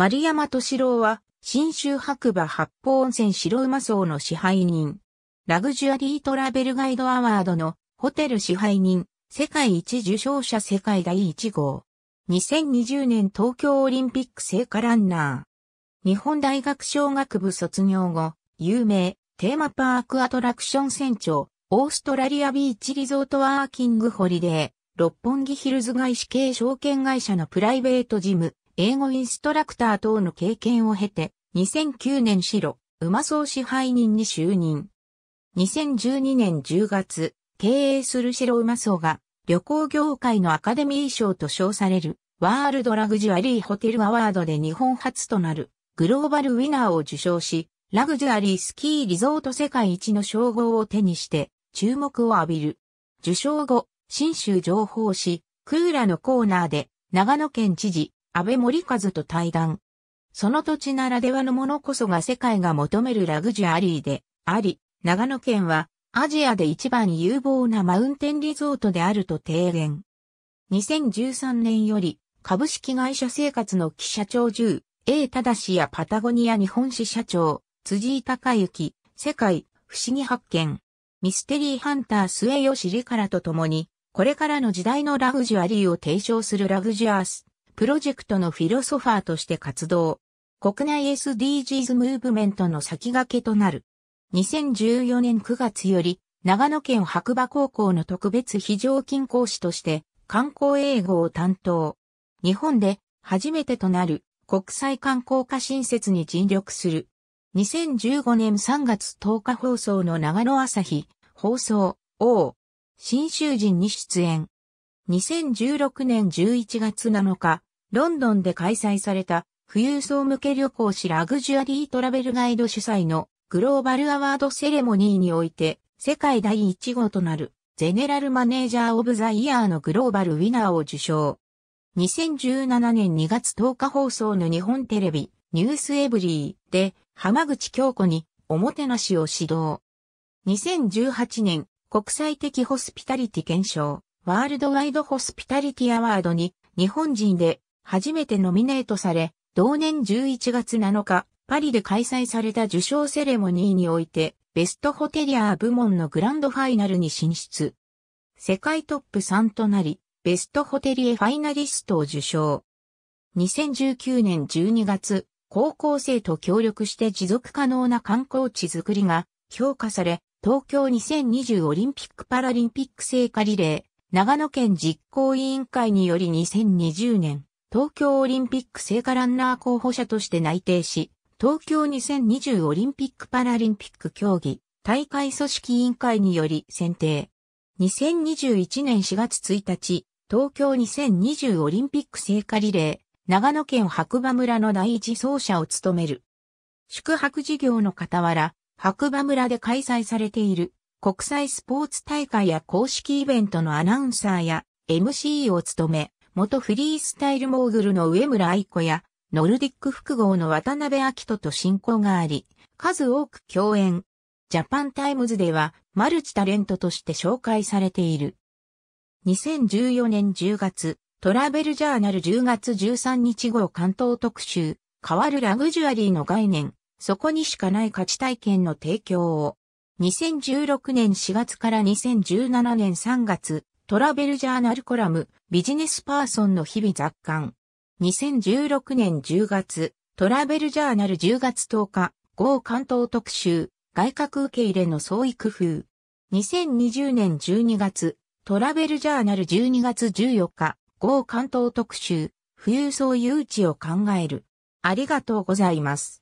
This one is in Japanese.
丸山敏郎は、新州白馬八方温泉白馬荘の支配人。ラグジュアリートラベルガイドアワードのホテル支配人、世界一受賞者世界第1号。2020年東京オリンピック聖火ランナー。日本大学小学部卒業後、有名、テーマパークアトラクション船長、オーストラリアビーチリゾートワーキングホリデー、六本木ヒルズ外資系証券会社のプライベートジム、英語インストラクター等の経験を経て、2009年白、馬総支配人に就任。2012年10月、経営する白馬総が、旅行業界のアカデミー賞と称される、ワールドラグジュアリーホテルアワードで日本初となる、グローバルウィナーを受賞し、ラグジュアリースキーリゾート世界一の称号を手にして、注目を浴びる。受賞後、新州情報誌、クーラのコーナーで、長野県知事、安倍森和と対談。その土地ならではのものこそが世界が求めるラグジュアリーで、あり、長野県はアジアで一番有望なマウンテンリゾートであると提言。2013年より株式会社生活の記者長 a。た A 正やパタゴニア日本史社長、辻井隆之、世界、不思議発見。ミステリーハンター末吉里からと共に、これからの時代のラグジュアリーを提唱するラグジュアース、プロジェクトのフィロソファーとして活動。国内 SDGs ムーブメントの先駆けとなる。2014年9月より、長野県白馬高校の特別非常勤講師として、観光英語を担当。日本で初めてとなる国際観光化新設に尽力する。2015年3月10日放送の長野朝日放送 O 新州人に出演。2016年11月7日ロンドンで開催された、富裕層向け旅行誌ラグジュアリートラベルガイド主催のグローバルアワードセレモニーにおいて、世界第1号となる、ゼネラルマネージャーオブザイヤーのグローバルウィナーを受賞。2017年2月10日放送の日本テレビ、ニュースエブリーで、浜口京子に、おもてなしを指導。2018年、国際的ホスピタリティ検証、ワールドワイドホスピタリティアワードに、日本人で初めてノミネートされ、同年11月7日、パリで開催された受賞セレモニーにおいて、ベストホテリアー部門のグランドファイナルに進出。世界トップ3となり、ベストホテリエファイナリストを受賞。2019年12月、高校生と協力して持続可能な観光地づくりが評価され、東京2020オリンピック・パラリンピック聖火リレー、長野県実行委員会により2020年東京オリンピック聖火ランナー候補者として内定し、東京2020オリンピック・パラリンピック競技大会組織委員会により選定。2021年4月1日、東京2020オリンピック聖火リレー、長野県白馬村の第一走者を務める。宿泊事業の傍ら、白馬村で開催されている国際スポーツ大会や公式イベントのアナウンサーや MC を務め、元フリースタイルモーグルの上村愛子や、ノルディック複合の渡辺明人と親交があり、数多く共演。ジャパンタイムズでは、マルチタレントとして紹介されている。2014年10月、トラベルジャーナル10月13日号関東特集、変わるラグジュアリーの概念、そこにしかない価値体験の提供を、2016年4月から2017年3月、トラベルジャーナルコラム、ビジネスパーソンの日々雑感。2016年10月、トラベルジャーナル10月10日、豪関東特集、外郭受け入れの創意工夫。2020年12月、トラベルジャーナル12月14日、豪関東特集、富裕層誘致を考える。ありがとうございます。